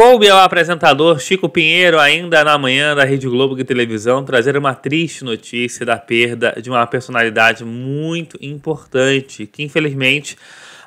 Coube ao apresentador Chico Pinheiro, ainda na manhã da Rede Globo de televisão, trazer uma triste notícia da perda de uma personalidade muito importante, que infelizmente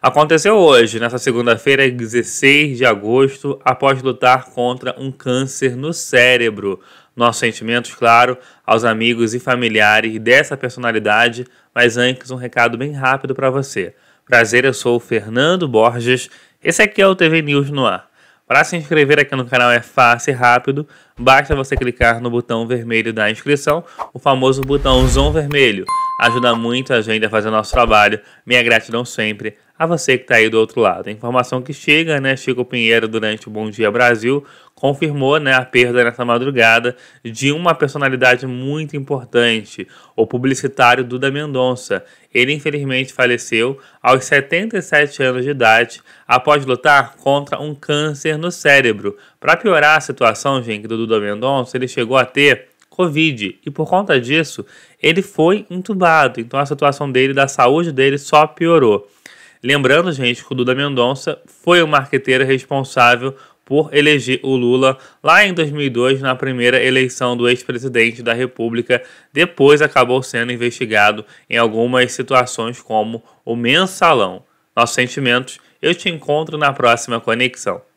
aconteceu hoje, nessa segunda-feira, 16 de agosto, após lutar contra um câncer no cérebro. Nossos sentimentos, claro, aos amigos e familiares dessa personalidade, mas antes um recado bem rápido para você. Prazer, eu sou o Fernando Borges, esse aqui é o TV News no ar. Para se inscrever aqui no canal é fácil e rápido, basta você clicar no botão vermelho da inscrição, o famoso botãozão vermelho ajuda muito a gente a fazer o nosso trabalho. Minha gratidão sempre a você que está aí do outro lado. A informação que chega, né? Chico Pinheiro, durante o Bom Dia Brasil, confirmou né, a perda nessa madrugada de uma personalidade muito importante, o publicitário Duda Mendonça. Ele infelizmente faleceu aos 77 anos de idade após lutar contra um câncer no cérebro. Para piorar a situação, gente, do Duda Mendonça, ele chegou a ter Covid. E por conta disso, ele foi entubado. Então a situação dele, da saúde dele, só piorou. Lembrando, gente, que o Duda Mendonça foi o marqueteiro responsável por eleger o Lula lá em 2002, na primeira eleição do ex-presidente da República. Depois acabou sendo investigado em algumas situações, como o mensalão. Nossos sentimentos, eu te encontro na próxima conexão.